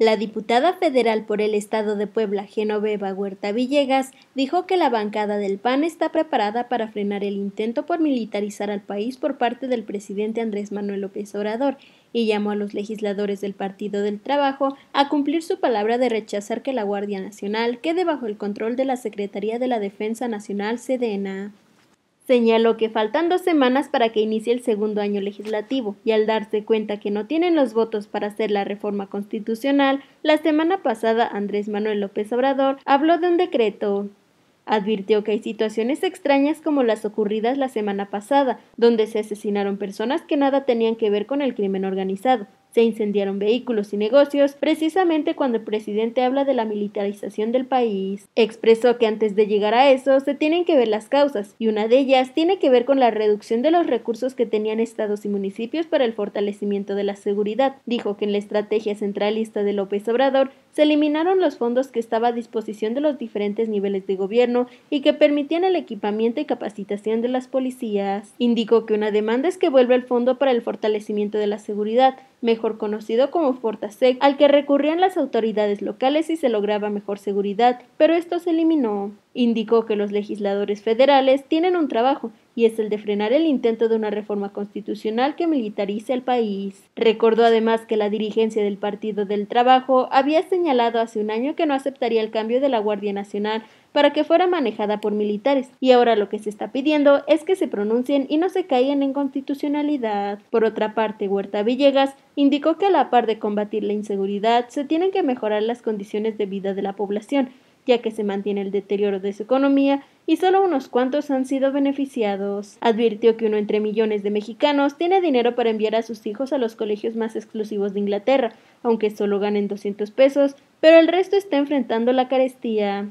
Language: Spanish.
La diputada federal por el Estado de Puebla, Genoveva Huerta Villegas, dijo que la bancada del PAN está preparada para frenar el intento por militarizar al país por parte del presidente Andrés Manuel López Obrador y llamó a los legisladores del Partido del Trabajo a cumplir su palabra de rechazar que la Guardia Nacional quede bajo el control de la Secretaría de la Defensa Nacional, Sedena señaló que faltan dos semanas para que inicie el segundo año legislativo y al darse cuenta que no tienen los votos para hacer la reforma constitucional, la semana pasada Andrés Manuel López Obrador habló de un decreto. Advirtió que hay situaciones extrañas como las ocurridas la semana pasada, donde se asesinaron personas que nada tenían que ver con el crimen organizado, se incendiaron vehículos y negocios precisamente cuando el presidente habla de la militarización del país. Expresó que antes de llegar a eso se tienen que ver las causas y una de ellas tiene que ver con la reducción de los recursos que tenían estados y municipios para el fortalecimiento de la seguridad. Dijo que en la estrategia centralista de López Obrador se eliminaron los fondos que estaba a disposición de los diferentes niveles de gobierno y que permitían el equipamiento y capacitación de las policías. Indicó que una demanda es que vuelva el fondo para el fortalecimiento de la seguridad mejor conocido como Fortasec, al que recurrían las autoridades locales si se lograba mejor seguridad, pero esto se eliminó. Indicó que los legisladores federales tienen un trabajo y es el de frenar el intento de una reforma constitucional que militarice el país. Recordó además que la dirigencia del Partido del Trabajo había señalado hace un año que no aceptaría el cambio de la Guardia Nacional para que fuera manejada por militares, y ahora lo que se está pidiendo es que se pronuncien y no se caigan en constitucionalidad. Por otra parte, Huerta Villegas indicó que a la par de combatir la inseguridad, se tienen que mejorar las condiciones de vida de la población, ya que se mantiene el deterioro de su economía y solo unos cuantos han sido beneficiados. Advirtió que uno entre millones de mexicanos tiene dinero para enviar a sus hijos a los colegios más exclusivos de Inglaterra, aunque solo ganen 200 pesos, pero el resto está enfrentando la carestía.